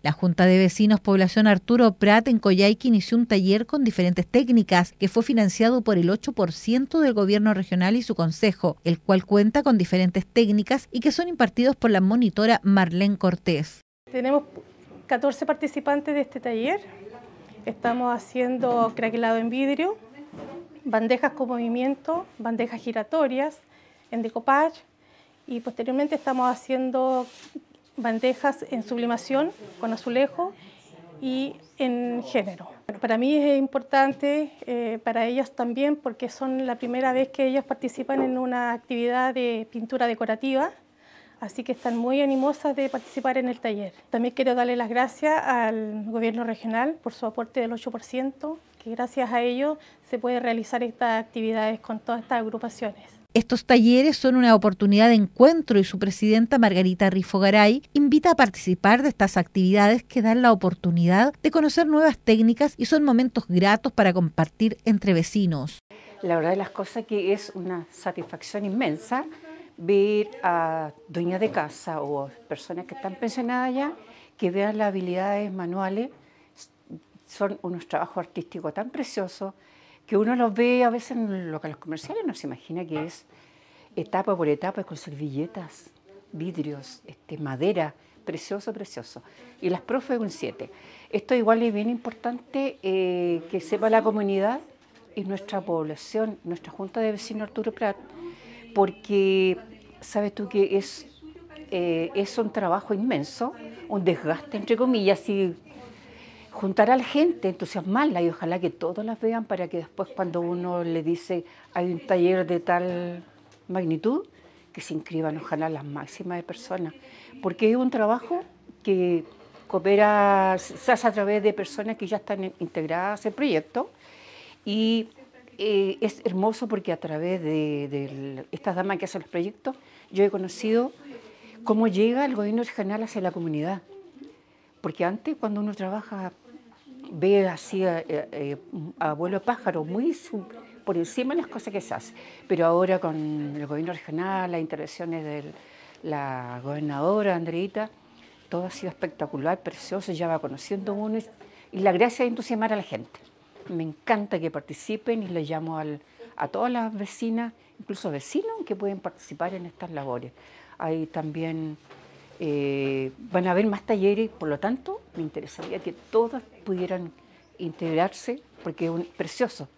La Junta de Vecinos Población Arturo Prat en Coyhaique inició un taller con diferentes técnicas que fue financiado por el 8% del gobierno regional y su consejo, el cual cuenta con diferentes técnicas y que son impartidos por la monitora Marlene Cortés. Tenemos 14 participantes de este taller. Estamos haciendo craquelado en vidrio, bandejas con movimiento, bandejas giratorias en decopage y posteriormente estamos haciendo bandejas en sublimación con azulejo y en género. para mí es importante, eh, para ellas también, porque son la primera vez que ellas participan en una actividad de pintura decorativa, así que están muy animosas de participar en el taller. También quiero darle las gracias al gobierno regional por su aporte del 8%, que gracias a ellos se puede realizar estas actividades con todas estas agrupaciones. Estos talleres son una oportunidad de encuentro y su presidenta Margarita Rifogaray invita a participar de estas actividades que dan la oportunidad de conocer nuevas técnicas y son momentos gratos para compartir entre vecinos. La verdad de las cosas que es una satisfacción inmensa ver a dueñas de casa o personas que están pensionadas ya que vean las habilidades manuales, son unos trabajos artísticos tan preciosos que uno los ve a veces en los comerciales, no se imagina que es etapa por etapa con servilletas, vidrios, este, madera, precioso, precioso. Y las profes un siete. Esto igual es bien importante eh, que sepa la comunidad y nuestra población, nuestra Junta de Vecinos Arturo Prat, porque sabes tú que es, eh, es un trabajo inmenso, un desgaste, entre comillas, y juntar a la gente, entusiasmarla y ojalá que todos las vean para que después cuando uno le dice hay un taller de tal magnitud, que se inscriban ojalá las máximas de personas, porque es un trabajo que coopera, se a través de personas que ya están integradas en proyecto y eh, es hermoso porque a través de, de, estas damas que hacen los proyectos yo he conocido cómo llega el gobierno regional hacia la comunidad, porque antes cuando uno trabaja ve así a, vuelo de pájaro, muy por encima de las cosas que se hace. Pero ahora con el gobierno regional, las intervenciones de la gobernadora Andreita, todo ha sido espectacular, precioso, ya va conociendo uno y, la gracia de entusiasmar a la gente. Me encanta que participen y le llamo a todas las vecinas, incluso vecinos, que pueden participar en estas labores. Hay también eh, van a haber más talleres, por lo tanto, me interesaría que todas pudieran integrarse, porque es precioso,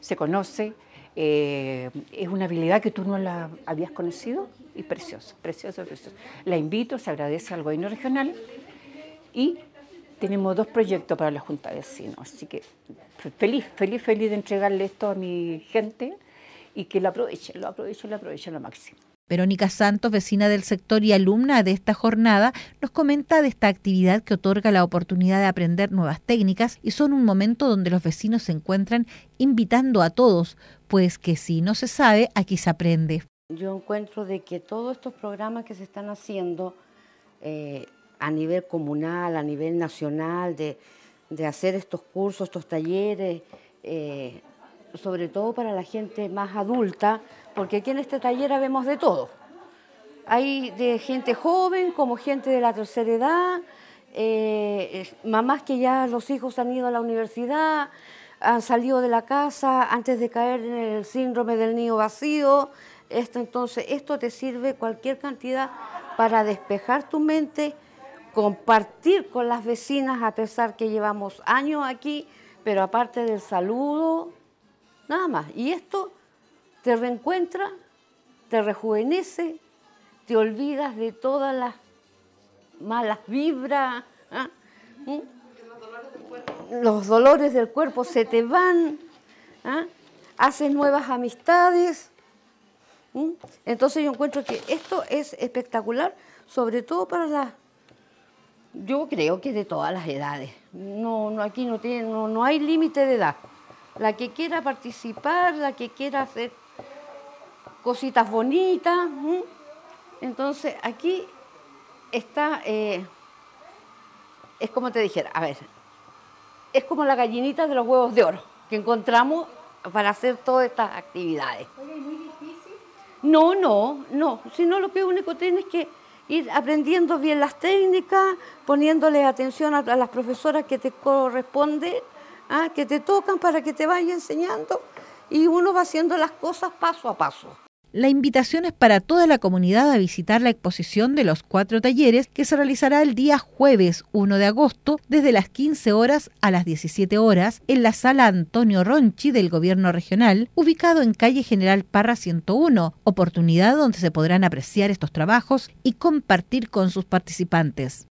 se conoce, eh, es una habilidad que tú no la habías conocido y precioso, precioso, precioso. La invito, se agradece al gobierno regional y tenemos dos proyectos para la Junta de Vecinos, así que feliz, feliz, feliz de entregarle esto a mi gente y que lo aprovechen, lo aprovechen, lo aprovechen lo máximo. Verónica Santos, vecina del sector y alumna de esta jornada, nos comenta de esta actividad que otorga la oportunidad de aprender nuevas técnicas y son un momento donde los vecinos se encuentran invitando a todos, pues que si no se sabe, aquí se aprende. Yo encuentro de que todos estos programas que se están haciendo eh, a nivel comunal, a nivel nacional, de, hacer estos cursos, estos talleres, eh, sobre todo para la gente más adulta, porque aquí en este taller vemos de todo. Hay de gente joven como gente de la tercera edad, eh, mamás que ya los hijos han ido a la universidad, han salido de la casa antes de caer en el síndrome del niño vacío. Esto entonces, esto te sirve cualquier cantidad para despejar tu mente, compartir con las vecinas a pesar que llevamos años aquí, pero aparte del saludo, nada más. Y esto te reencuentra, te rejuvenece, te olvidas de todas las malas vibras. ¿ah? ¿Mm? Los, dolores del cuerpo. se te van, ¿ah? haces nuevas amistades. ¿Mm? Entonces yo encuentro que esto es espectacular, sobre todo para las, yo creo que de todas las edades. No, no aquí no, tiene, no hay límite de edad la que quiera participar, la que quiera hacer cositas bonitas. Entonces aquí está, eh, es como te dijera, a ver, es como la gallinita de los huevos de oro que encontramos para hacer todas estas actividades. ¿Es muy difícil? No, no, no, sino lo que único tienes que ir aprendiendo bien las técnicas, poniéndole atención a, las profesoras que te corresponde Ah, que te tocan para que te vaya enseñando y uno va haciendo las cosas paso a paso. La invitación es para toda la comunidad a visitar la exposición de los cuatro talleres que se realizará el día jueves 1 de agosto desde las 15 horas a las 17 horas en la sala Antonio Ronchi del Gobierno Regional, ubicado en calle General Parra 101, oportunidad donde se podrán apreciar estos trabajos y compartir con sus participantes.